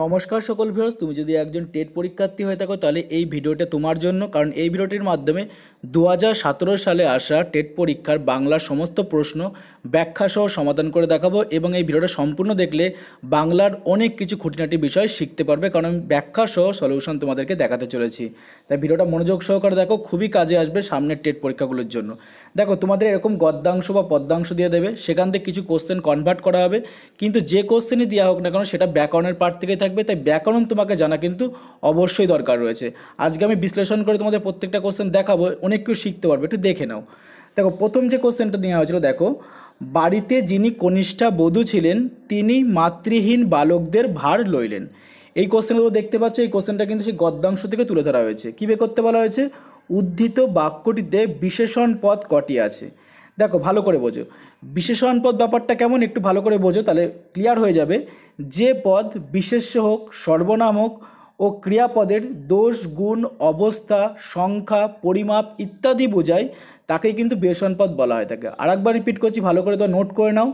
নমস্কার সকল ভিউয়ার্স তুমি যদি একজন টেট পরীক্ষার্থী হয়ে থাকো তাহলে এই ভিডিওটা তোমার জন্য কারণ এই ভিডিওটির মাধ্যমে দু সালে আসা টেট পরীক্ষার বাংলার সমস্ত প্রশ্ন ব্যাখ্যাসহ সমাধান করে দেখাবো এবং এই ভিডিওটা সম্পূর্ণ দেখলে বাংলার অনেক কিছু খুঁটিনাটি বিষয় শিখতে পারবে কারণ আমি ব্যাখ্যাসহ সলিউশন তোমাদেরকে দেখাতে চলেছি তাই ভিডিওটা মনোযোগ সহকারে দেখো খুবই কাজে আসবে সামনের টেট পরীক্ষাগুলোর জন্য দেখো তোমাদের এরকম গদ্যাংশ বা পদ্মাংশ দিয়ে দেবে সেখান থেকে কিছু কোশ্চেন কনভার্ট করা হবে কিন্তু যে কোশ্চেনই দেওয়া হোক না কেন সেটা ব্যাকরণের পার্ট থেকে থাকবে তাই ব্যাকরণ তোমাকে জানা কিন্তু অবশ্যই দরকার রয়েছে আজকে আমি বিশ্লেষণ করে তোমাদের প্রত্যেকটা কোশ্চেন দেখাবো অনেক কেউ শিখতে পারবে একটু দেখে নাও দেখো প্রথম যে কোশ্চেনটা নেওয়া হয়েছিল দেখো বাড়িতে যিনি কনিষ্ঠা বধূ ছিলেন তিনি মাতৃহীন বালকদের ভার লইলেন এই কোশ্চেনগুলো দেখতে পাচ্ছ এই কোশ্চেনটা কিন্তু সেই গদ্যাংশ থেকে তুলে ধরা হয়েছে কী করতে বলা হয়েছে উদ্ধৃত বাক্যটিতে বিশেষণ পদ কটি আছে দেখো ভালো করে বোঝো বিশেষণ পদ ব্যাপারটা কেমন একটু ভালো করে বোঝো তাহলে ক্লিয়ার হয়ে যাবে যে পদ বিশেষ্য হোক সর্বনাম হোক ও ক্রিয়াপদের দোষ গুণ অবস্থা সংখ্যা পরিমাপ ইত্যাদি বোঝায় তাকে কিন্তু বিশেষণ পদ বলা হয় থাকে আরেকবার রিপিট করছি ভালো করে তো নোট করে নাও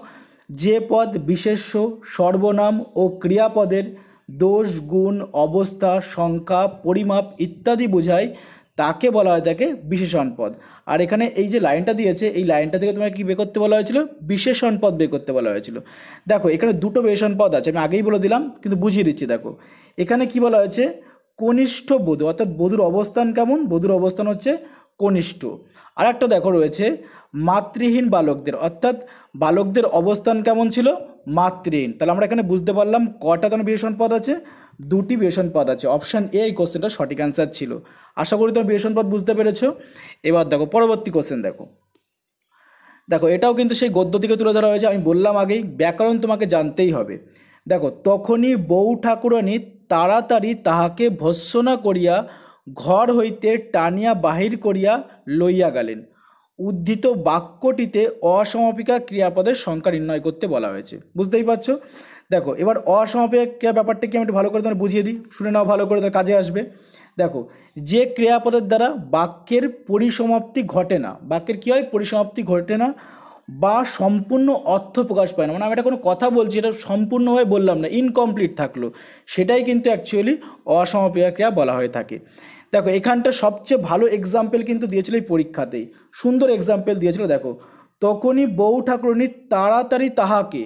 যে পদ বিশেষ্য সর্বনাম ও ক্রিয়াপদের দোষ গুণ অবস্থা সংখ্যা পরিমাপ ইত্যাদি বোঝায় তাকে বলা হয় তাকে বিশেষণ পদ আর এখানে এই যে লাইনটা দিয়েছে এই লাইনটা থেকে তোমাকে কী বের করতে বলা হয়েছিল বিশেষণ পদ বের করতে বলা হয়েছিল দেখো এখানে দুটো বিশেষণ পদ আছে আমি আগেই বলে দিলাম কিন্তু বুঝিয়ে দিচ্ছি দেখো এখানে কি বলা হয়েছে কনিষ্ঠ বধূ অর্থাৎ বধুর অবস্থান কেমন বধুর অবস্থান হচ্ছে কনিষ্ঠ আর একটা দেখো রয়েছে মাতৃহীন বালকদের অর্থাৎ বালকদের অবস্থান কেমন ছিল মাতৃহীন তাহলে আমরা এখানে বুঝতে পারলাম কটা তোমার বিয়েষণ পদ আছে দুটি বিয়েষণ পদ আছে অপশান এ এই কোশ্চেনটা সঠিক অ্যান্সার ছিল আশা করি তোমার বিয়েষণ পদ বুঝতে পেরেছ এবার দেখো পরবর্তী কোশ্চেন দেখো দেখো এটাও কিন্তু সেই গদ্য থেকে তুলে ধরা হয়েছে আমি বললাম আগেই ব্যাকরণ তোমাকে জানতেই হবে দেখো তখনই বউ ঠাকুরানী তাড়াতাড়ি তাহাকে ভৎসনা করিয়া ঘর হইতে টানিয়া বাহির করিয়া লইয়া গেলেন উদ্ধৃত বাক্যটিতে অসমাপিকা ক্রিয়াপদের সংখ্যা নির্ণয় করতে বলা হয়েছে বুঝতেই পারছো দেখো এবার অসমাপিকা ক্রিয়া ব্যাপারটা কি আমি একটু ভালো করে তোমার বুঝিয়ে দিই শুনে নাও ভালো করে তার কাজে আসবে দেখো যে ক্রিয়াপদের দ্বারা বাক্যের পরিসমাপ্তি ঘটে না বাক্যের কী হয় পরিসমাপ্তি ঘটে না বা সম্পূর্ণ অর্থ প্রকাশ পায় না মানে আমি এটা কোনো কথা বলছি এটা সম্পূর্ণভাবে বললাম না ইনকমপ্লিট থাকলো সেটাই কিন্তু অ্যাকচুয়ালি অসমাপিকা ক্রিয়া বলা হয়ে থাকে দেখো এখানটা সবচেয়ে ভালো এক্সাম্পল কিন্তু দিয়েছিল এই পরীক্ষাতেই সুন্দর এক্সাম্পল দিয়েছিল দেখো তখনই বউ ঠাকুরণী তাড়াতাড়ি তাহাকে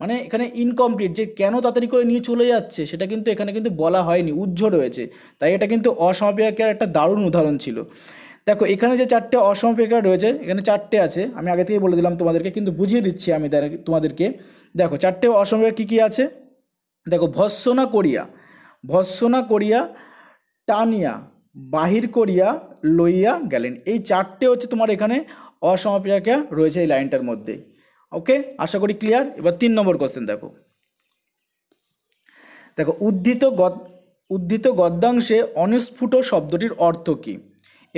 মানে এখানে ইনকমপ্লিট যে কেন তাড়াতাড়ি করে নিয়ে চলে যাচ্ছে সেটা কিন্তু এখানে কিন্তু বলা হয়নি উজ্জ্ব রয়েছে তাই এটা কিন্তু অসমাপিকার একটা দারুণ উদাহরণ ছিল দেখো এখানে যে চারটে অসমাপিকা রয়েছে এখানে চারটে আছে আমি আগে থেকে বলে দিলাম তোমাদেরকে কিন্তু বুঝিয়ে দিচ্ছি আমি তোমাদেরকে দেখো চারটে অসমাপিকা কী কী আছে দেখো ভৎসনা করিয়া ভৎসনা করিয়া টানিয়া বাহির করিয়া লইয়া গেলেন এই চারটে হচ্ছে তোমার এখানে অসমাপিকা রয়েছে এই লাইনটার মধ্যে ওকে আশা করি ক্লিয়ার এবার তিন নম্বর কোশ্চেন দেখো দেখো উদ্ধৃত গদ উদ্ধৃত গদ্যাংশে অনস্ফুট শব্দটির অর্থ কী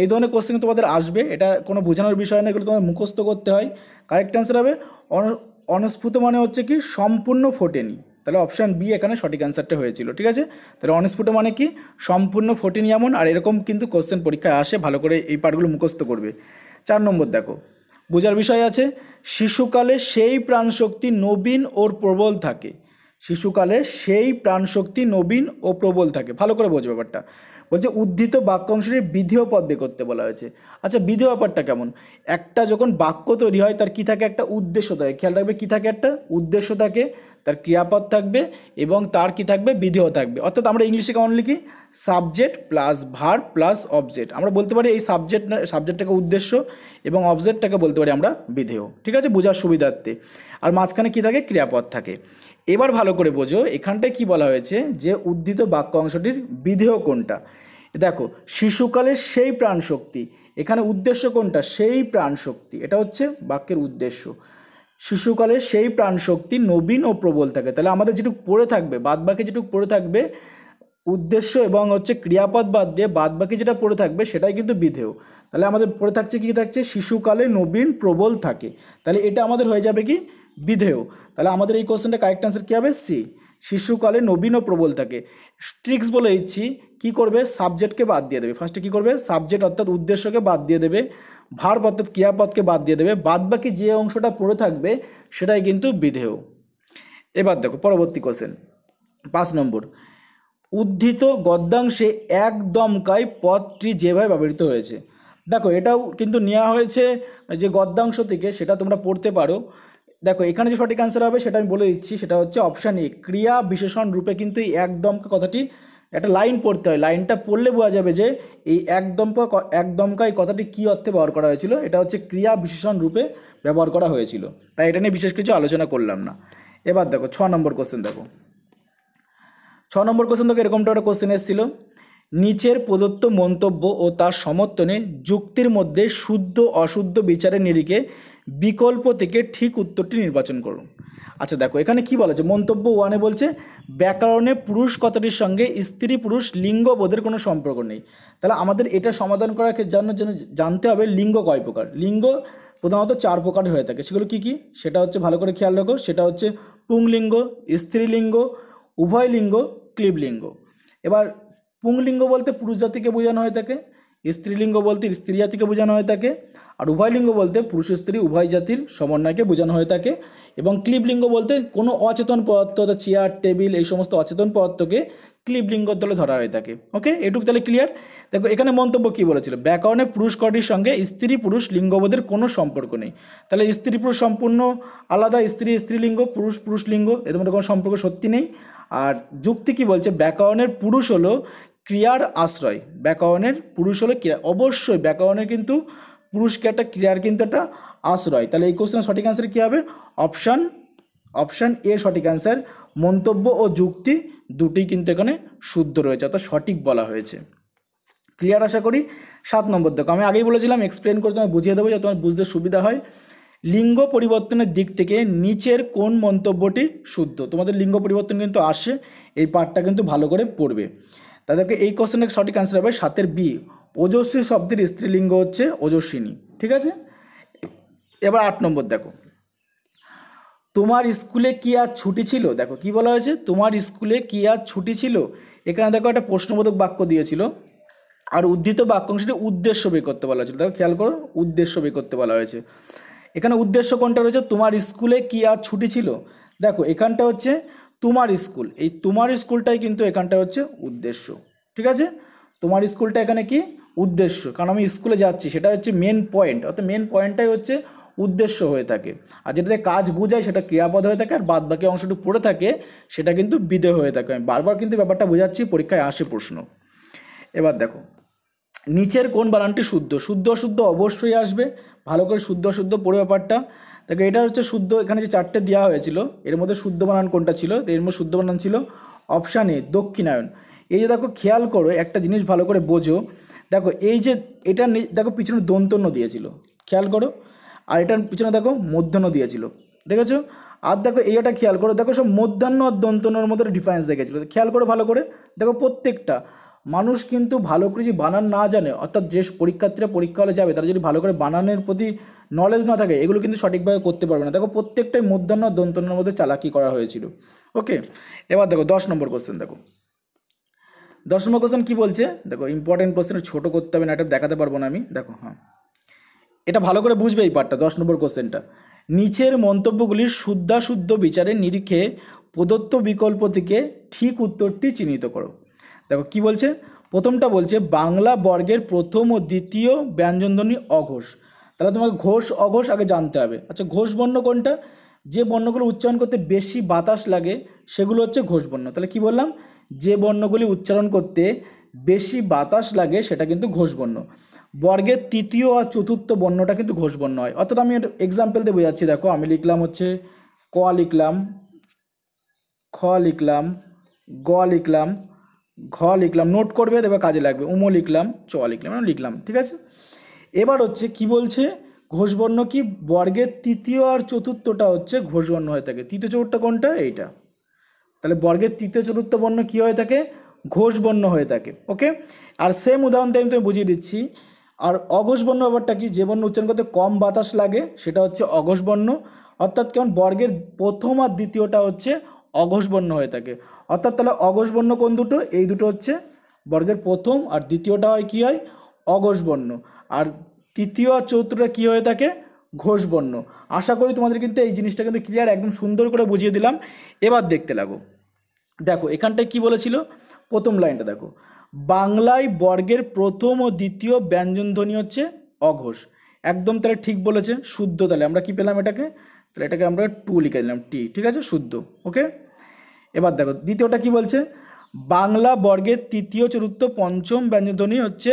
এই ধরনের কোশ্চেন তোমাদের আসবে এটা কোনো বোঝানোর বিষয় না এগুলো তোমাদের মুখস্থ করতে হয় কারেক্ট অ্যান্সার হবে অনস্ফুট মানে হচ্ছে কি সম্পূর্ণ ফোটেনি তাহলে অপশান বি এখানে সঠিক অ্যান্সারটা হয়েছিল ঠিক আছে তাহলে অনস্ফুট মানে কি সম্পূর্ণ ফোর্টিন এমন আর এরকম কিন্তু কোশ্চেন পরীক্ষায় আসে ভালো করে এই পার্টগুলো মুখস্থ করবে চার নম্বর দেখো বোঝার বিষয় আছে শিশুকালে সেই প্রাণশক্তি নবীন ওর প্রবল থাকে শিশুকালে সেই প্রাণশক্তি নবীন ও প্রবল থাকে ভালো করে বোঝো ব্যাপারটা বলছে উদ্ধৃত বাক্যাংশটির বিধেয় পদ বে করতে বলা হয়েছে আচ্ছা বিধেয় ব্যাপারটা কেমন একটা যখন বাক্য তৈরি হয় তার কী থাকে একটা উদ্দেশ্য থাকে খেয়াল রাখবে কী থাকে একটা উদ্দেশ্য থাকে তার ক্রিয়াপদ থাকবে এবং তার কি থাকবে বিধেয় থাকবে অর্থাৎ আমরা ইংলিশে কেমন লিখি subject plus verb plus object আমরা বলতে পারি এই সাবজেক্ট সাবজেক্টটাকে উদ্দেশ্য এবং অবজেক্টটাকে বলতে পারি আমরা বিধেয় ঠিক আছে বোঝার সুবিধার্থে আর মাঝখানে কি থাকে ক্রিয়াপদ থাকে এবার ভালো করে বোঝো এখানটায় কি বলা হয়েছে যে উদ্ধৃত বাক্য অংশটির বিধেয় কোনটা দেখো শিশুকালের সেই প্রাণশক্তি এখানে উদ্দেশ্য কোনটা সেই প্রাণশক্তি এটা হচ্ছে বাক্যের উদ্দেশ্য শিশুকালে সেই প্রাণশক্তি নবীন ও প্রবল থাকে তাহলে আমাদের যেটুকু পড়ে থাকবে বাদবাকি যেটুকু পড়ে থাকবে উদ্দেশ্য এবং হচ্ছে ক্রিয়াপদ বাদ দিয়ে বাদ বাকি যেটা পড়ে থাকবে সেটাই কিন্তু বিধেয় তাহলে আমাদের পড়ে থাকছে কী থাকছে শিশুকালে নবীন প্রবল থাকে তাহলে এটা আমাদের হয়ে যাবে কি বিধেয় তাহলে আমাদের এই কোশ্চেনটা কারেক্ট আনসার কী হবে সি শিশুকালে নবীন ও প্রবল থাকে স্ট্রিক্স বলে দিচ্ছি কী করবে সাবজেক্টকে বাদ দিয়ে দেবে ফার্স্টে কী করবে সাবজেক্ট অর্থাৎ উদ্দেশ্যকে বাদ দিয়ে দেবে ভার অর্থাৎ ক্রিয়াপদকে বাদ দিয়ে দেবে বাদ বাকি যে অংশটা পড়ে থাকবে সেটাই কিন্তু বিধেয় এবার দেখো পরবর্তী কোশ্চেন পাঁচ নম্বর উদ্ধৃত গদ্যাংশে একদমকায় পদটি যেভাবে ব্যবহৃত হয়েছে দেখো এটাও কিন্তু নেওয়া হয়েছে যে গদ্যাংশ থেকে সেটা তোমরা পড়তে পারো দেখো এখানে যে সঠিক অ্যান্সার হবে সেটা আমি বলে দিচ্ছি সেটা হচ্ছে অপশান এ ক্রিয়া বিশেষণ রূপে কিন্তু এই একদমকা কথাটি একটা লাইন পড়তে হয় লাইনটা পড়লে বোঝা যাবে যে এই একদমকা একদমকা এই কথাটি কী অর্থে ব্যবহার করা হয়েছিল এটা হচ্ছে ক্রিয়া বিশেষণ রূপে ব্যবহার করা হয়েছিল তাই এটা নিয়ে বিশেষ কিছু আলোচনা করলাম না এবার দেখো ছ নম্বর কোশ্চেন দেখো ছ নম্বর কোশ্চেন দেখো এরকমটা একটা কোশ্চেন এসেছিলো নিচের প্রদত্ত মন্তব্য ও তার সমর্থনে যুক্তির মধ্যে শুদ্ধ অশুদ্ধ বিচারের নিরিখে বিকল্প থেকে ঠিক উত্তরটি নির্বাচন করুন আচ্ছা দেখো এখানে কি বলা আছে মন্তব্য ওয়ানে বলছে ব্যাকরণে পুরুষ কথাটির সঙ্গে স্ত্রী পুরুষ লিঙ্গ বোধের কোনো সম্পর্ক নেই তাহলে আমাদের এটা সমাধান করার জন্য যেন জানতে হবে লিঙ্গ কয় প্রকার লিঙ্গ প্রধানত চার প্রকার হয়ে থাকে সেগুলো কি কি সেটা হচ্ছে ভালো করে খেয়াল রাখো সেটা হচ্ছে পুংলিঙ্গ স্ত্রীলিঙ্গ উভয় লিঙ্গ ক্লিবলিঙ্গ এবার পুংলিঙ্গ বলতে পুরুষ জাতিকে বোঝানো হয়ে থাকে স্ত্রীলিঙ্গ বলতে স্ত্রী জাতিকে বোঝানো হয়ে থাকে আর উভয় লিঙ্গ বলতে পুরুষ স্ত্রী উভয় জাতির সমন্বয়কে বোঝানো হয়ে থাকে এবং লিঙ্গ বলতে কোনো অচেতন পদার্থ অর্থাৎ চেয়ার টেবিল এই সমস্ত অচেতন পদার্থকে ক্লিবলিঙ্গ দলে ধরা হয়ে থাকে ওকে এটুকু তাহলে ক্লিয়ার দেখো এখানে মন্তব্য কী বলেছিল ব্যাকরণে পুরুষ কটির সঙ্গে স্ত্রী পুরুষ লিঙ্গবোধের কোনো সম্পর্ক নেই তাহলে স্ত্রী পুরুষ সম্পূর্ণ আলাদা স্ত্রী স্ত্রীলিঙ্গ পুরুষ পুরুষ লিঙ্গ এদের মধ্যে কোনো সম্পর্ক সত্যি নেই আর যুক্তি কি বলছে ব্যাকরণের পুরুষ হলো ক্রিয়ার আশ্রয় ব্যাকরণের পুরুষ হলো ক্রিয়া অবশ্যই ব্যাকরণের কিন্তু পুরুষকে একটা ক্রিয়ার কিন্তু একটা আশ্রয় তাহলে এই কোশ্চেনের সঠিক অ্যান্সার কী হবে অপশান অপশান এ সঠিক অ্যান্সার মন্তব্য ও যুক্তি দুটি কিন্তু এখানে শুদ্ধ রয়েছে অর্থাৎ সঠিক বলা হয়েছে ক্লিয়ার আশা করি সাত নম্বর দেখো আমি আগেই বলেছিলাম এক্সপ্লেন করে তোমায় বুঝিয়ে দেবো যে তোমার বুঝতে সুবিধা হয় লিঙ্গ পরিবর্তনের দিক থেকে নিচের কোন মন্তব্যটি শুদ্ধ তোমাদের লিঙ্গ পরিবর্তন কিন্তু আসে এই পাঠটা কিন্তু ভালো করে পড়বে তাদেরকে এই কোশ্চেনের সঠিক অ্যান্সার হবে সাতের বি ওজস্বী শব্দের স্ত্রীলিঙ্গ হচ্ছে ওজস্বিনী ঠিক আছে এবার আট নম্বর দেখো তোমার স্কুলে কি আর ছুটি ছিল দেখো কি বলা হয়েছে তোমার স্কুলে কি আর ছুটি ছিল এখানে দেখো একটা প্রশ্নবোধক বাক্য দিয়েছিল আর উদ্ধৃত বাক্যাংশটি উদ্দেশ্য বের করতে বলা হয়েছিল দেখো খেয়াল করো উদ্দেশ্য বের করতে বলা হয়েছে এখানে উদ্দেশ্য কোনটা রয়েছে তোমার স্কুলে কি আর ছুটি ছিল দেখো এখানটা হচ্ছে তোমার স্কুল এই তোমার স্কুলটাই কিন্তু এখানটা হচ্ছে উদ্দেশ্য ঠিক আছে তোমার স্কুলটা এখানে কি উদ্দেশ্য কারণ আমি স্কুলে যাচ্ছি সেটা হচ্ছে মেন পয়েন্ট অর্থাৎ মেন পয়েন্টটাই হচ্ছে উদ্দেশ্য হয়ে থাকে আর যেটাতে কাজ বোঝায় সেটা ক্রিয়াপদ হয়ে থাকে আর বাদ বাকি অংশটুকু পড়ে থাকে সেটা কিন্তু বিদে হয়ে থাকে আমি বারবার কিন্তু ব্যাপারটা বোঝাচ্ছি পরীক্ষায় আসে প্রশ্ন এবার দেখো নিচের কোন বানানটি শুদ্ধ শুদ্ধ শুদ্ধ অবশ্যই আসবে ভালো করে শুদ্ধ শুদ্ধ পড়ে ব্যাপারটা দেখো এটা হচ্ছে শুদ্ধ এখানে যে চারটে দেওয়া হয়েছিল এর মধ্যে শুদ্ধ বানান কোনটা ছিল এর মধ্যে শুদ্ধ বানান ছিল অপশান এ দক্ষিণায়ন এই যে দেখো খেয়াল করো একটা জিনিস ভালো করে বোঝো দেখো এই যে এটা দেখো পিছনে দন্তন্য দিয়েছিল খেয়াল করো আর এটার পিছনে দেখো মধ্যাহ্ন দিয়েছিল দেখেছো আর দেখো এইটা খেয়াল করো দেখো সব মধ্যাহ্ন আর দন্তন্যর মধ্যে ডিফারেন্স দেখেছিল খেয়াল করো ভালো করে দেখো প্রত্যেকটা মানুষ কিন্তু ভালো করে যদি বানান না জানে অর্থাৎ যে পরীক্ষার্থীরা পরীক্ষা হলে যাবে তারা যদি ভালো করে বানানের প্রতি নলেজ না থাকে এগুলো কিন্তু সঠিকভাবে করতে পারবে না দেখো প্রত্যেকটাই মধ্যাহ্ন দন্তনের মধ্যে চালাকি করা হয়েছিল ওকে এবার দেখো দশ নম্বর কোশ্চেন দেখো দশ নম্বর কোশ্চেন কী বলছে দেখো ইম্পর্টেন্ট কোশ্চেন ছোটো করতে হবে না এটা দেখাতে পারবো না আমি দেখো হ্যাঁ এটা ভালো করে বুঝবে এই পার্টটা দশ নম্বর কোশ্চেনটা নিচের মন্তব্যগুলির শুদ্ধাশুদ্ধ বিচারের নিরিখে প্রদত্ত বিকল্প থেকে ঠিক উত্তরটি চিহ্নিত করো দেখো কি বলছে প্রথমটা বলছে বাংলা বর্গের প্রথম ও দ্বিতীয় ব্যঞ্জনধ্বনি অঘোষ তাহলে তোমাকে ঘোষ অঘোষ আগে জানতে হবে আচ্ছা ঘোষ বর্ণ কোনটা যে বর্ণগুলো উচ্চারণ করতে বেশি বাতাস লাগে সেগুলো হচ্ছে ঘোষ বর্ণ তাহলে কি বললাম যে বর্ণগুলি উচ্চারণ করতে বেশি বাতাস লাগে সেটা কিন্তু ঘোষবর্ণ বর্গের তৃতীয় আর চতুর্থ বর্ণটা কিন্তু ঘোষবর্ণ হয় অর্থাৎ আমি এক্সাম্পল দিয়ে বোঝাচ্ছি দেখো আমি লিখলাম হচ্ছে ক লিখলাম খ লিখলাম গ লিখলাম ঘ লিখলাম নোট করবে দেখবে কাজে লাগবে উম লিখলাম চ লিখলাম লিখলাম ঠিক আছে এবার হচ্ছে কি বলছে ঘোষবর্ণ কি বর্গের তৃতীয় আর চতুর্থটা হচ্ছে ঘোষবর্ণ হয়ে থাকে তৃতীয় চতুর্থ কোনটা এইটা তাহলে বর্গের তৃতীয় চতুর্থ বর্ণ কী হয়ে থাকে ঘোষবর্ণ হয়ে থাকে ওকে আর সেম উদাহরণ দিয়ে আমি তুমি বুঝিয়ে দিচ্ছি আর অঘোষবর্ণ ব্যাপারটা কি যে বর্ণ উচ্চারণ করতে কম বাতাস লাগে সেটা হচ্ছে অঘোষবর্ণ অর্থাৎ কেমন বর্গের প্রথম আর দ্বিতীয়টা হচ্ছে অঘোষবর্ণ হয়ে থাকে অর্থাৎ তাহলে অঘোষবর্ণ কোন দুটো এই দুটো হচ্ছে বর্গের প্রথম আর দ্বিতীয়টা হয় কী হয় অঘোষবর্ণ আর তৃতীয় আর চতুর্থটা কী হয়ে থাকে ঘোষবর্ণ আশা করি তোমাদের কিন্তু এই জিনিসটা কিন্তু ক্লিয়ার একদম সুন্দর করে বুঝিয়ে দিলাম এবার দেখতে লাগো দেখো এখানটায় কি বলেছিল প্রথম লাইনটা দেখো বাংলায় বর্গের প্রথম ও দ্বিতীয় ব্যঞ্জনধ্বনি হচ্ছে অঘোষ একদম তাহলে ঠিক বলেছে শুদ্ধ তাহলে আমরা কি পেলাম এটাকে তাহলে এটাকে আমরা টু লিখে দিলাম টি ঠিক আছে শুদ্ধ ওকে এবার দেখো দ্বিতীয়টা কি বলছে বাংলা বর্গের তৃতীয় চতুর্থ পঞ্চম ব্যঞ্জনধ্বনি হচ্ছে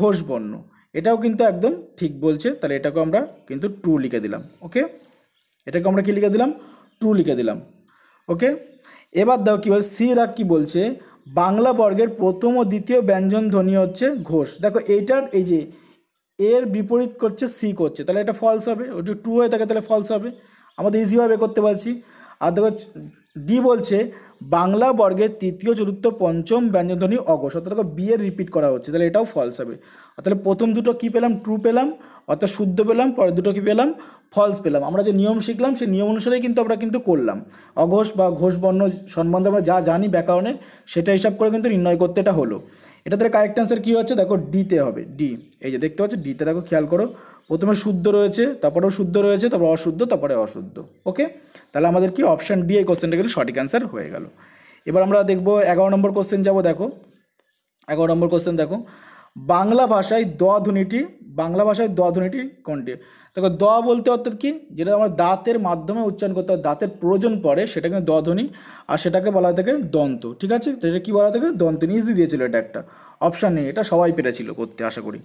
ঘোষবর্ণ এটাও কিন্তু একদম ঠিক বলছে তাহলে এটাকে আমরা কিন্তু টু লিখে দিলাম ওকে এটাকে আমরা কি লিখে দিলাম টু লিখে দিলাম ওকে এবার দেখো কী বলছে সিরা কী বলছে বাংলা বর্গের প্রথম ও দ্বিতীয় ব্যঞ্জন ধ্বনি হচ্ছে ঘোষ দেখো এইটার এই যে এর বিপরীত করছে সি করছে তাহলে এটা ফলস হবে ওটি টু হয়ে থাকে তাহলে ফলস হবে আমাদের ইজিভাবে করতে পারছি আর দেখো ডি বলছে বাংলা বর্গের তৃতীয় চতুর্থ পঞ্চম ব্যঞ্জনধ্বনি অগস অর্থাৎ দেখো বি এর রিপিট করা হচ্ছে তাহলে এটাও ফলস হবে তাহলে প্রথম দুটো কি পেলাম ট্রু পেলাম অর্থাৎ শুদ্ধ পেলাম পরে দুটো কী পেলাম ফলস পেলাম আমরা যে নিয়ম শিখলাম সেই নিয়ম অনুসারেই কিন্তু আমরা কিন্তু করলাম অঘোষ বা ঘোষ বর্ণ সম্বন্ধে আমরা যা জানি ব্যাকরণের সেটা হিসাব করে কিন্তু নির্ণয় করতে এটা হলো এটা তাহলে কারেক্ট অ্যান্সার কী হচ্ছে দেখো ডিতে হবে ডি এই যে দেখতে পাচ্ছ ডিতে দেখো খেয়াল করো প্রথমে শুদ্ধ রয়েছে তারপরেও শুদ্ধ রয়েছে তারপর অশুদ্ধ তারপরে অশুদ্ধ ওকে তাহলে আমাদের কি অপশান ডি এই কোশ্চেনটা কিন্তু সঠিক অ্যান্সার হয়ে গেল এবার আমরা দেখবো এগারো নম্বর কোশ্চেন যাবো দেখো এগারো নম্বর কোশ্চেন দেখো বাংলা ভাষায় দ ধ্বনিটি বাংলা ভাষায় দ ধ্বনিটি কোনটি দেখো দ বলতে অর্থাৎ কি যেটা আমরা দাঁতের মাধ্যমে উচ্চারণ করতে হয় দাঁতের প্রয়োজন পড়ে সেটা কিন্তু দ ধ্বনি আর সেটাকে বলা থাকে দন্ত ঠিক আছে তো এটা কী বলা থাকে দন্ত ইজি মানে দিয়েছিল এটা একটা অপশান নেই এটা সবাই পেরেছিল করতে আশা করি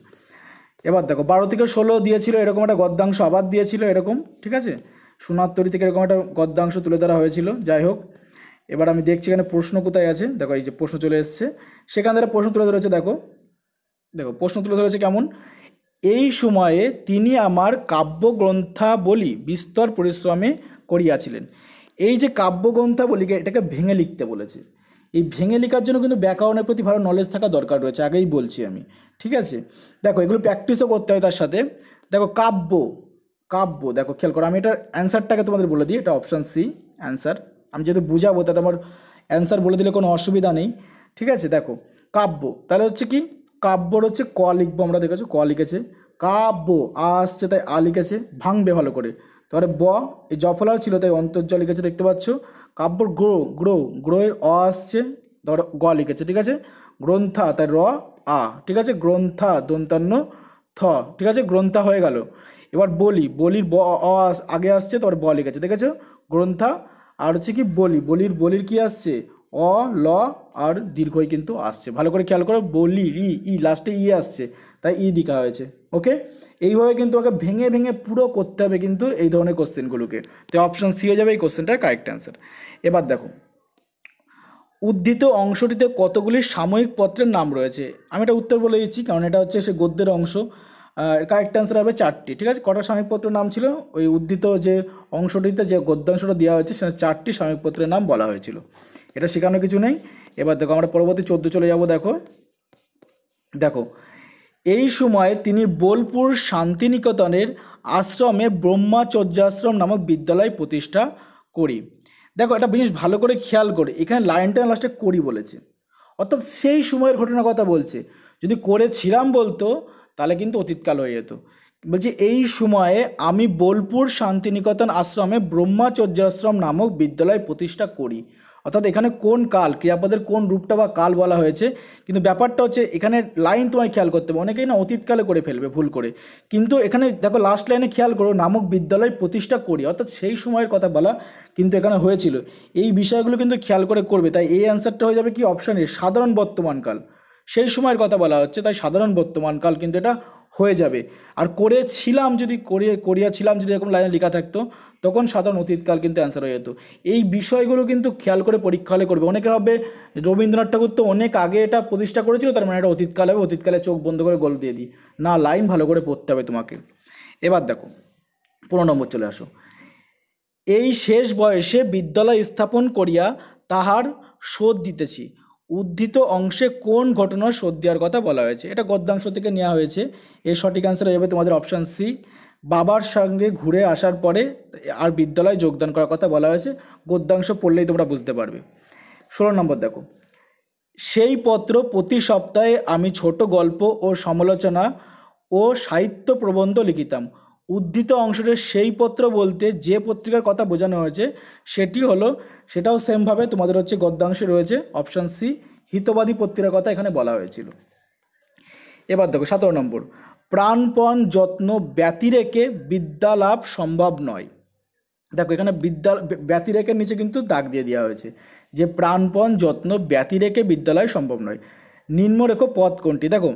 এবার দেখো বারো থেকে ষোলো দিয়েছিল এরকম একটা গদ্যাংশ আবার দিয়েছিল এরকম ঠিক আছে সোনাত্তরি থেকে এরকম একটা গদ্যাংশ তুলে ধরা হয়েছিল যাই হোক এবার আমি দেখছি এখানে প্রশ্ন কোথায় আছে দেখো এই যে প্রশ্ন চলে এসছে সেখান থেকে প্রশ্ন তুলে ধরেছে দেখো দেখো প্রশ্ন তুলে ধরেছে কেমন এই সময়ে তিনি আমার কাব্যগ্রন্থাবলী বিস্তর পরিশ্রমে করিয়াছিলেন এই যে কাব্যগ্রন্থাবলীকে এটাকে ভেঙে লিখতে বলেছে এই ভেঙে লেখার জন্য কিন্তু ব্যাকরণের প্রতি ভালো নলেজ থাকা দরকার রয়েছে আগেই বলছি আমি ঠিক আছে দেখো এগুলো প্র্যাকটিসও করতে হয় তার সাথে দেখো কাব্য কাব্য দেখো খেয়াল করো আমি এটার অ্যান্সারটাকে তোমাদের বলে দিই এটা অপশান সি অ্যান্সার আমি যেহেতু বুঝাবো তাতে আমার অ্যান্সার বলে দিলে কোনো অসুবিধা নেই ঠিক আছে দেখো কাব্য তাহলে হচ্ছে কি কাব্যর হচ্ছে ক লিখবো আমরা দেখেছো ক লিখেছে কাব্য আ আসছে তাই আ লিখেছে ভাঙবে ভালো করে তারপরে ব এই জফলার ছিল তাই অন্তর্জল লিখেছে দেখতে পাচ্ছ কাব্যর গ্রো গ্রো গ্রোয়ের অ আসছে ধরো গ লিখেছে ঠিক আছে গ্রন্থা তাই র আ ঠিক আছে গ্রন্থা দন্তান্ন থ ঠিক আছে গ্রন্থা হয়ে গেল এবার বলি বলির ব অ আগে আসছে তারপর ব লিখেছে দেখেছো গ্রন্থা আর হচ্ছে কি বলি বলির বলির কি আসছে অ ল আর দীর্ঘই কিন্তু আসছে ভালো করে খেয়াল করো বলি ই ই লাস্টে ই আসছে তাই ই দিকা হয়েছে ওকে এইভাবে কিন্তু আমাকে ভেঙে ভেঙে পুরো করতে হবে কিন্তু এই ধরনের কোশ্চেনগুলোকে তো অপশান সি হয়ে যাবে এই কোশ্চেনটা কারেক্ট অ্যান্সার এবার দেখো উদ্ধৃত অংশটিতে কতগুলি সাময়িক পত্রের নাম রয়েছে আমি এটা উত্তর বলে দিচ্ছি কারণ এটা হচ্ছে সে গদ্যের অংশ কারেক্ট অ্যান্সার হবে চারটি ঠিক আছে কটা সাময়িকপত্রের নাম ছিল ওই উদ্ধৃত যে অংশটিতে যে গদ্যাংশটা দেওয়া হয়েছে সেটা চারটি সাময়িকপত্রের নাম বলা হয়েছিল এটা শেখানো কিছু নেই এবার দেখো আমরা পরবর্তী চোদ্দো চলে যাব দেখো দেখো এই সময়ে তিনি বোলপুর শান্তিনিকেতনের আশ্রমে ব্রহ্মাচর্যাশ্রম নামক বিদ্যালয় প্রতিষ্ঠা করি দেখো একটা জিনিস ভালো করে খেয়াল করে এখানে লাইনটা লাস্টে করি বলেছে অর্থাৎ সেই সময়ের ঘটনার কথা বলছে যদি করেছিলাম বলতো তাহলে কিন্তু অতীতকাল হয়ে যেত বলছি এই সময়ে আমি বোলপুর শান্তিনিকেতন আশ্রমে ব্রহ্মাচর্যাশ্রম নামক বিদ্যালয় প্রতিষ্ঠা করি অর্থাৎ এখানে কোন কাল ক্রিয়াপদের কোন রূপটা বা কাল বলা হয়েছে কিন্তু ব্যাপারটা হচ্ছে এখানে লাইন তোমায় খেয়াল করতে হবে অনেকেই না অতীতকালে করে ফেলবে ভুল করে কিন্তু এখানে দেখো লাস্ট লাইনে খেয়াল করো নামক বিদ্যালয় প্রতিষ্ঠা করি অর্থাৎ সেই সময়ের কথা বলা কিন্তু এখানে হয়েছিল এই বিষয়গুলো কিন্তু খেয়াল করে করবে তাই এই অ্যান্সারটা হয়ে যাবে কি অপশানে সাধারণ বর্তমানকাল সেই সময়ের কথা বলা হচ্ছে তাই সাধারণ বর্তমানকাল কিন্তু এটা হয়ে যাবে আর করেছিলাম যদি করে করিয়াছিলাম যদি এরকম লাইনে লেখা থাকতো তখন সাধারণ অতীতকাল কিন্তু অ্যান্সার হয়ে যেত এই বিষয়গুলো কিন্তু খেয়াল করে পরীক্ষা হলে করবে অনেকে হবে রবীন্দ্রনাথ ঠাকুর তো অনেক আগে এটা প্রতিষ্ঠা করেছিল তার মানে এটা অতীতকাল হবে অতীতকালে চোখ বন্ধ করে গল দিয়ে দিই না লাইন ভালো করে পড়তে হবে তোমাকে এবার দেখো পনেরো নম্বর চলে আসো এই শেষ বয়সে বিদ্যালয় স্থাপন করিয়া তাহার শোধ দিতেছি উদ্ধৃত অংশে কোন ঘটনার সদ দেওয়ার কথা বলা হয়েছে এটা গদ্যাংশ থেকে নেওয়া হয়েছে এর সঠিক অ্যান্সার হয়ে যাবে তোমাদের অপশান সি বাবার সঙ্গে ঘুরে আসার পরে আর বিদ্যালয়ে যোগদান করার কথা বলা হয়েছে গদ্যাংশ পড়লেই তোমরা বুঝতে পারবে ষোলো নম্বর দেখো সেই পত্র প্রতি সপ্তাহে আমি ছোট গল্প ও সমালোচনা ও সাহিত্য প্রবন্ধ লিখিতাম উদ্ধৃত অংশটা সেই পত্র বলতে যে পত্রিকার কথা বোঝানো হয়েছে সেটি হলো সেটাও সেমভাবে তোমাদের হচ্ছে গদ্যাংশে রয়েছে অপশান সি হিতবাদী পত্রিকার কথা এখানে বলা হয়েছিল এবার দেখো সতেরো নম্বর প্রাণপণ যত্ন ব্যতিরেকে লাভ সম্ভব নয় দেখো এখানে বিদ্যা ব্যতিরেকের নিচে কিন্তু দাগ দিয়ে দেওয়া হয়েছে যে প্রাণপণ যত্ন ব্যতিরেকে বিদ্যালয় সম্ভব নয় নিম্নরেখ পথ কোনটি দেখো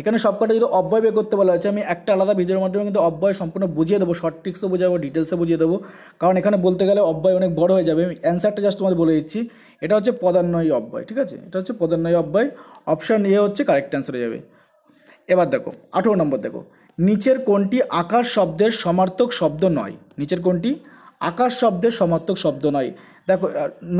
এখানে সবকটা যদি অব্যয় বের করতে বলা হয়েছে আমি একটা আলাদা ভিডিওর মাধ্যমে কিন্তু অব্যয় সম্পূর্ণ বুঝিয়ে দেবো শর্ট ট্রিক্সও বোঝাবো ডিটেলসে বুঝিয়ে দেবো কারণ এখানে বলতে গেলে অব্যয় অনেক বড় হয়ে যাবে আমি অ্যান্সারটা জাস্ট তোমাদের বলে দিচ্ছি এটা হচ্ছে পদান্বয়ী অব্যয় ঠিক আছে এটা হচ্ছে পদান্বয়ী অব্যয় অপশান এ হচ্ছে কারেক্ট অ্যান্সার হয়ে যাবে এবার দেখো আঠেরো নম্বর দেখো নিচের কোনটি আকাশ শব্দের সমার্থক শব্দ নয় নিচের কোনটি আকাশ শব্দের সমার্থক শব্দ নয় দেখো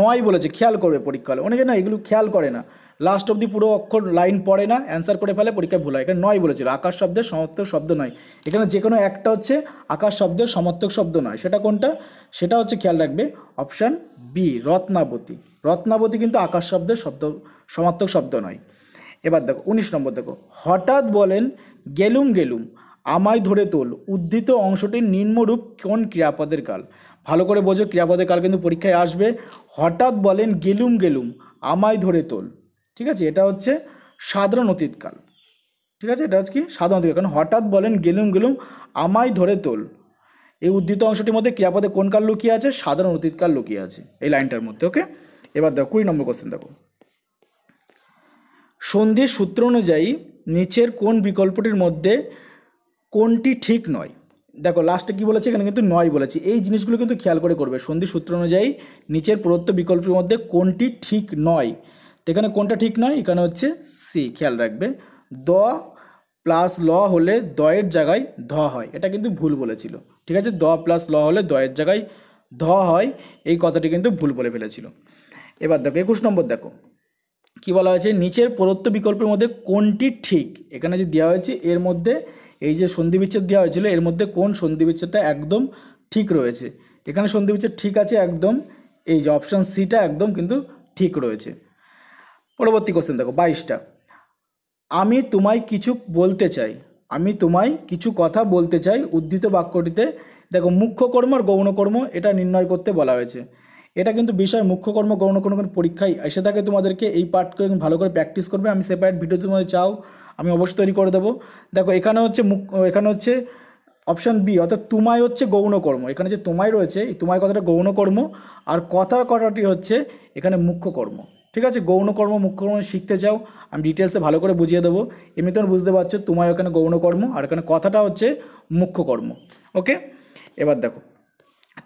নয় বলেছে খেয়াল করবে পরীক্ষালে অনেকে না এগুলো খেয়াল করে না লাস্ট অবধি পুরো অক্ষর লাইন পড়ে না অ্যান্সার করে ফেলে পরীক্ষায় ভুল হয় এখানে নয় বলেছিল আকাশ শব্দের সমর্থক শব্দ নয় এখানে যে কোনো একটা হচ্ছে আকাশ শব্দের সমর্থক শব্দ নয় সেটা কোনটা সেটা হচ্ছে খেয়াল রাখবে অপশান বি রত্নাবতী রত্নাবতী কিন্তু আকাশ শব্দের শব্দ সমার্থক শব্দ নয় এবার দেখো উনিশ নম্বর দেখো হঠাৎ বলেন গেলুম গেলুম আমায় ধরে তোল উদ্ধৃত অংশটির নিম্নরূপ কোন ক্রিয়াপদের কাল ভালো করে বোঝো ক্রিয়াপদের কাল কিন্তু পরীক্ষায় আসবে হঠাৎ বলেন গেলুম গেলুম আমায় ধরে তোল ঠিক আছে এটা হচ্ছে সাধারণ অতীতকাল ঠিক আছে এটা হচ্ছে কি সাধারণ অতীতকাল কারণ হঠাৎ বলেন গেলুম গেলুম আমায় ধরে তোল এই উদ্ধৃত অংশটির মধ্যে ক্রিয়াপদে কোন কাল লুকিয়ে আছে সাধারণ অতীতকাল লুকিয়ে আছে এই লাইনটার মধ্যে ওকে এবার দেখো কুড়ি নম্বর কোশ্চেন দেখো সন্ধির সূত্র অনুযায়ী নিচের কোন বিকল্পটির মধ্যে কোনটি ঠিক নয় দেখো লাস্টে কি বলেছে এখানে কিন্তু নয় বলেছে এই জিনিসগুলো কিন্তু খেয়াল করে করবে সন্ধি সূত্র অনুযায়ী নিচের প্রদত্ত বিকল্পের মধ্যে কোনটি ঠিক নয় তো এখানে কোনটা ঠিক নয় এখানে হচ্ছে সি খেয়াল রাখবে দ প্লাস ল হলে দয়ের জায়গায় ধ হয় এটা কিন্তু ভুল বলেছিল ঠিক আছে দ প্লাস ল হলে দয়ের জায়গায় ধ হয় এই কথাটি কিন্তু ভুল বলে ফেলেছিল এবার দেখো একুশ নম্বর দেখো কি বলা হয়েছে নিচের প্রদত্ত বিকল্পের মধ্যে কোনটি ঠিক এখানে যে দেওয়া হয়েছে এর মধ্যে এই যে সন্ধি বিচ্ছেদ দেওয়া হয়েছিল এর মধ্যে কোন সন্ধি বিচ্ছেদটা একদম ঠিক রয়েছে এখানে সন্ধি বিচ্ছেদ ঠিক আছে একদম এই যে অপশান সিটা একদম কিন্তু ঠিক রয়েছে পরবর্তী কোশ্চেন দেখো বাইশটা আমি তোমায় কিছু বলতে চাই আমি তোমায় কিছু কথা বলতে চাই উদ্ধৃত বাক্যটিতে দেখো মুখ্যকর্ম আর গৌণকর্ম এটা নির্ণয় করতে বলা হয়েছে এটা কিন্তু বিষয় মুখ্যকর্ম গৌণ কোনো কোনো পরীক্ষায় এসে থাকে তোমাদেরকে এই পাঠ করে ভালো করে প্র্যাকটিস করবে আমি সেপারেট ভিডিও তোমাদের চাও আমি অবশ্যই তৈরি করে দেবো দেখো এখানে হচ্ছে মুখ এখানে হচ্ছে অপশান বি অর্থাৎ তোমায় হচ্ছে গৌণকর্ম এখানে যে তোমায় রয়েছে এই তোমায় কথাটা গৌণকর্ম আর কথার কথাটি হচ্ছে এখানে মুখ্যকর্ম ঠিক আছে গৌণকর্ম মুখ্যকর্ম শিখতে চাও আমি ডিটেলসে ভালো করে বুঝিয়ে দেবো এমনি তোমার বুঝতে পারছো তোমায় ওখানে গৌণকর্ম আর ওখানে কথাটা হচ্ছে মুখ্যকর্ম ওকে এবার দেখো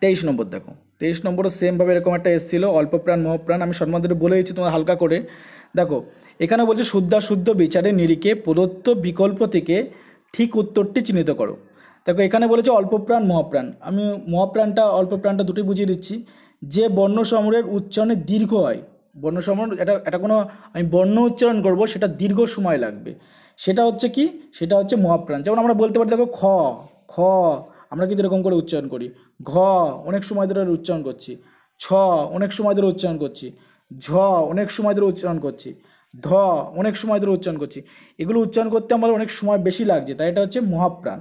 তেইশ নম্বর দেখো তেইশ নম্বরও সেমভাবে এরকম একটা এসেছিলো অল্প প্রাণ মহপ্রাণ আমি সম্মানদের বলে দিচ্ছি তোমার হালকা করে দেখো এখানে বলছে শুদ্ধাশুদ্ধ বিচারে নিরিখে প্রদত্ত বিকল্প থেকে ঠিক উত্তরটি চিহ্নিত করো দেখো এখানে বলেছে অল্পপ্রাণ মহাপ্রাণ আমি মহাপ্রাণটা অল্পপ্রাণটা দুটোই বুঝিয়ে দিচ্ছি যে বর্ণ সমরের উচ্চারণে দীর্ঘ হয় বর্ণ সমরণ এটা এটা কোনো আমি বর্ণ উচ্চারণ করব সেটা দীর্ঘ সময় লাগবে সেটা হচ্ছে কি সেটা হচ্ছে মহাপ্রাণ যেমন আমরা বলতে পারি দেখো খ খ আমরা কিন্তু এরকম করে উচ্চারণ করি ঘ অনেক সময় ধরে উচ্চারণ করছি ছ অনেক সময় ধরে উচ্চারণ করছি ঝ অনেক সময় ধরে উচ্চারণ করছি ধ অনেক সময় ধরে উচ্চারণ করছি এগুলো উচ্চারণ করতে আমার অনেক সময় বেশি লাগছে তাই এটা হচ্ছে মহাপ্রাণ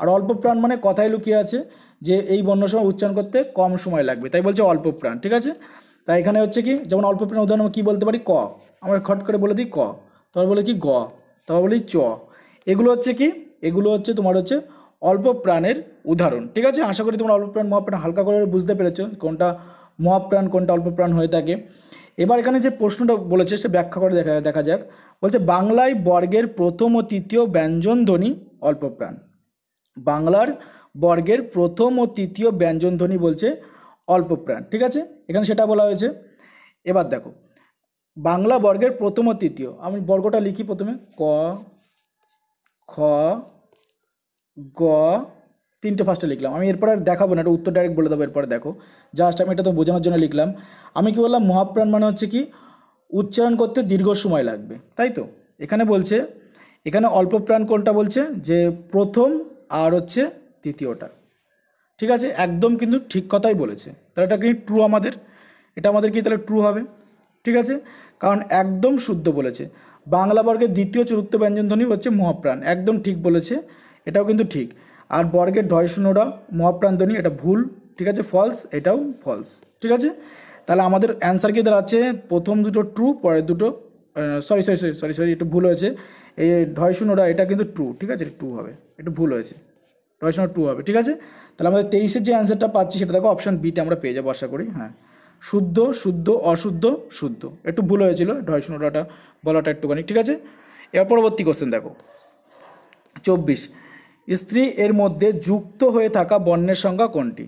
আর অল্প প্রাণ মানে কথায় লুকিয়ে আছে যে এই বর্ণ সময় উচ্চারণ করতে কম সময় লাগবে তাই বলছে অল্প প্রাণ ঠিক আছে তাই এখানে হচ্ছে কি যেমন অল্প প্রাণ উদাহরণ আমি কী বলতে পারি ক আমরা খট করে বলে দিই ক তারপর বলি কি গ তারপর বলি চ এগুলো হচ্ছে কি এগুলো হচ্ছে তোমার হচ্ছে অল্প প্রাণের উদাহরণ ঠিক আছে আশা করি তোমরা অল্প প্রাণ মহাপ্রাণ হালকা করে বুঝতে পেরেছো কোনটা মহাপ্রাণ কোনটা অল্প প্রাণ হয়ে থাকে এবার এখানে যে প্রশ্নটা বলেছে সেটা ব্যাখ্যা করে দেখা দেখা যাক বলছে বাংলায় বর্গের প্রথম ও তৃতীয় ব্যঞ্জনধ্বনি অল্প প্রাণ বাংলার বর্গের প্রথম ও তৃতীয় ব্যঞ্জনধ্বনি বলছে অল্প প্রাণ ঠিক আছে এখানে সেটা বলা হয়েছে এবার দেখো বাংলা বর্গের প্রথম ও তৃতীয় আমি বর্গটা লিখি প্রথমে ক খ গ তিনটে ফার্স্টে লিখলাম আমি এরপরে আর দেখাবো না এটা উত্তর ডাইরেক্ট বলে দেবো এরপর দেখো জাস্ট আমি এটা তো বোঝানোর জন্য লিখলাম আমি কি বললাম মহাপ্রাণ মানে হচ্ছে কি উচ্চারণ করতে দীর্ঘ সময় লাগবে তাই তো এখানে বলছে এখানে অল্প প্রাণ কোনটা বলছে যে প্রথম আর হচ্ছে তৃতীয়টা ঠিক আছে একদম কিন্তু ঠিক কথাই বলেছে তাহলে এটা কি ট্রু আমাদের এটা আমাদের কি তাহলে ট্রু হবে ঠিক আছে কারণ একদম শুদ্ধ বলেছে বাংলা বর্গের দ্বিতীয় চতুর্থ ব্যঞ্জনধ্বনি হচ্ছে মহাপ্রাণ একদম ঠিক বলেছে এটাও কিন্তু ঠিক আর বর্গের মহাপ্রাণ মহাপ্রাণধ্বনি এটা ভুল ঠিক আছে ফলস এটাও ফলস ঠিক আছে তাহলে আমাদের অ্যান্সার কি দাঁড়াচ্ছে প্রথম দুটো ট্রু পরের দুটো sorry sorry sorry sorry sorry একটু ভুল হয়েছে এই শূন্যটা এটা কিন্তু ট্রু ঠিক আছে ট্রু হবে একটু ভুল হয়েছে নয় টু হবে ঠিক আছে তাহলে আমাদের তেইশের যে অ্যান্সারটা পাচ্ছি সেটা দেখো অপশান বিতে আমরা পেয়ে যাবো আশা করি হ্যাঁ শুদ্ধ শুদ্ধ অশুদ্ধ শুদ্ধ একটু ভুল হয়েছিল ঢয় শূন্যটা বলাটা একটুখানি ঠিক আছে এর পরবর্তী কোশ্চেন দেখো চব্বিশ স্ত্রী এর মধ্যে যুক্ত হয়ে থাকা বর্ণের সংখ্যা কোনটি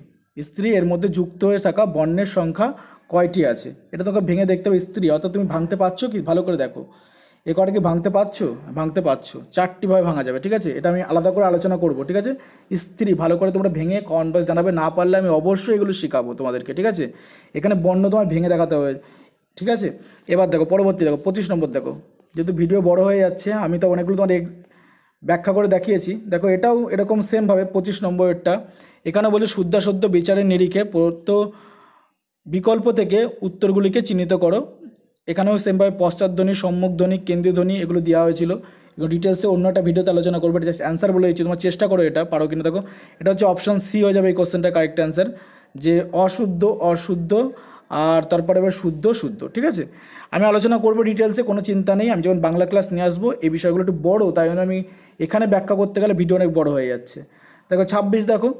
স্ত্রী এর মধ্যে যুক্ত হয়ে থাকা বর্ণের সংখ্যা কয়টি আছে এটা তোকে ভেঙে দেখতে হবে স্ত্রী অর্থাৎ তুমি ভাঙতে পারছো কি ভালো করে দেখো এ কটা কি ভাঙতে পারছো ভাঙতে পারছো চারটিভাবে ভাঙা যাবে ঠিক আছে এটা আমি আলাদা করে আলোচনা করব ঠিক আছে স্ত্রী ভালো করে তোমরা ভেঙে কনভার্স জানাবে না পারলে আমি অবশ্যই এগুলো শেখাবো তোমাদেরকে ঠিক আছে এখানে বর্ণ তোমার ভেঙে দেখাতে হবে ঠিক আছে এবার দেখো পরবর্তী দেখো পঁচিশ নম্বর দেখো যেহেতু ভিডিও বড় হয়ে যাচ্ছে আমি তো অনেকগুলো তোমার ব্যাখ্যা করে দেখিয়েছি দেখো এটাও এরকম সেমভাবে পঁচিশ নম্বরেরটা এখানে বলছে শুদ্ধাশুদ্ধ বিচারের নিরিখে প্রত্য বিকল্প থেকে উত্তরগুলিকে চিহ্নিত করো এখানেও সেমভাবে পশ্চাৎধ্বনি সম্মুখধ্বনি কেন্দ্রীয় ধ্বনি এগুলো দেওয়া হয়েছিল এগুলো ডিটেলসে অন্য একটা ভিডিওতে আলোচনা করবো জাস্ট অ্যান্সার বলে দিচ্ছি তোমার চেষ্টা করো এটা পারো কিনা দেখো এটা হচ্ছে অপশান সি হয়ে যাবে এই কোশ্চেনটা কারেক্ট অ্যান্সার যে অশুদ্ধ অশুদ্ধ আর তারপরে এবার শুদ্ধ শুদ্ধ ঠিক আছে আমি আলোচনা করবো ডিটেলসে কোনো চিন্তা নেই আমি যখন বাংলা ক্লাস নিয়ে আসবো এই বিষয়গুলো একটু বড়ো তাই জন্য আমি এখানে ব্যাখ্যা করতে গেলে ভিডিও অনেক বড়ো হয়ে যাচ্ছে দেখো ছাব্বিশ দেখো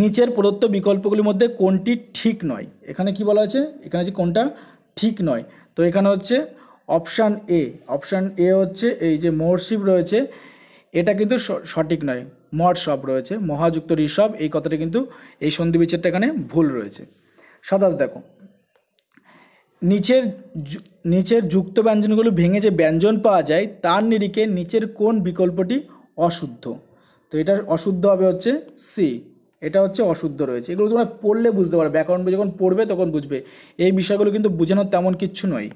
নিচের প্রদত্ত বিকল্পগুলির মধ্যে কোনটি ঠিক নয় এখানে কি বলা হয়েছে এখানে যে কোনটা ঠিক নয় তো এখানে হচ্ছে অপশান এ অপশান এ হচ্ছে এই যে মহর্ষিব রয়েছে এটা কিন্তু সঠিক নয় মহর্ষব রয়েছে মহাযুক্ত ঋষভ এই কথাটা কিন্তু এই সন্ধি বিচারটা এখানে ভুল রয়েছে সাতাশ দেখো নিচের নিচের যুক্ত ব্যঞ্জনগুলো ভেঙে যে ব্যঞ্জন পাওয়া যায় তার নিরিখে নিচের কোন বিকল্পটি অশুদ্ধ তো এটা অশুদ্ধ হবে হচ্ছে সি এটা হচ্ছে অশুদ্ধ রয়েছে এগুলো তোমরা পড়লে বুঝতে পারবে ব্যাকরণ যখন পড়বে তখন বুঝবে এই বিষয়গুলো কিন্তু বোঝানোর তেমন কিচ্ছু নয়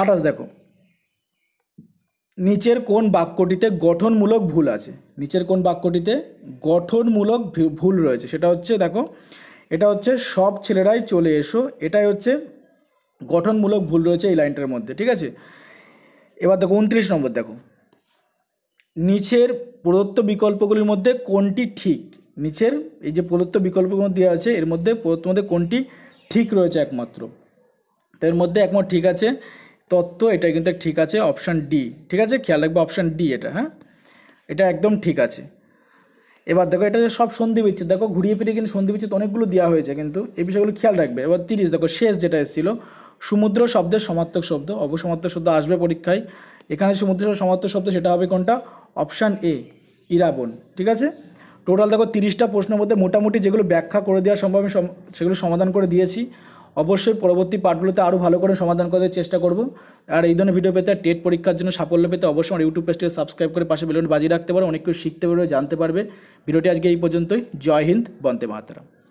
আঠাশ দেখো নিচের কোন বাক্যটিতে গঠনমূলক ভুল আছে নিচের কোন বাক্যটিতে গঠনমূলক ভুল রয়েছে সেটা হচ্ছে দেখো এটা হচ্ছে সব ছেলেরাই চলে এসো এটাই হচ্ছে গঠনমূলক ভুল রয়েছে এই লাইনটার মধ্যে ঠিক আছে এবার দেখো উনত্রিশ নম্বর দেখো নিচের প্রদত্ত বিকল্পগুলির মধ্যে কোনটি ঠিক নিচের এই যে প্রদত্ত বিকল্পগুলো দেওয়া আছে এর মধ্যে মধ্যে কোনটি ঠিক রয়েছে একমাত্র তো এর মধ্যে একমাত্র ঠিক আছে তত্ত্ব এটা কিন্তু ঠিক আছে অপশান ডি ঠিক আছে খেয়াল রাখবে অপশান ডি এটা হ্যাঁ এটা একদম ঠিক আছে এবার দেখো এটা যে সব সন্ধি বিচ্ছেদ দেখো ঘুরিয়ে ফিরিয়ে কিন্তু সন্ধি বিচ্ছেদ অনেকগুলো দেওয়া হয়েছে কিন্তু এই বিষয়গুলো খেয়াল রাখবে এবার তিরিশ দেখো শেষ যেটা এসেছিল সমুদ্র শব্দের সমার্থক শব্দ অবসমার্থক শব্দ আসবে পরীক্ষায় এখানে সমুদ্র সমার্থক শব্দ সেটা হবে কোনটা অপশান এ ইরাবন ঠিক আছে টোটাল দেখো তিরিশটা প্রশ্ন মধ্যে মোটামুটি যেগুলো ব্যাখ্যা করে দেওয়া সম্ভব আমি সেগুলো সমাধান করে দিয়েছি অবশ্যই পরবর্তী পার্টগুলোতে আরও ভালো করে সমাধান করার চেষ্টা করব আর এই ধরনের ভিডিও পেতে টেট পরীক্ষার জন্য সাফল্য পেতে অবশ্যই আমার ইউটিউব পেজটিকে সাবস্ক্রাইব করে পাশে বেলুন বাজিয়ে রাখতে পারো অনেক কিছু শিখতে পারবে জানতে পারবে ভিডিওটি আজকে এই পর্যন্তই জয় হিন্দ বন্দে মাতারাম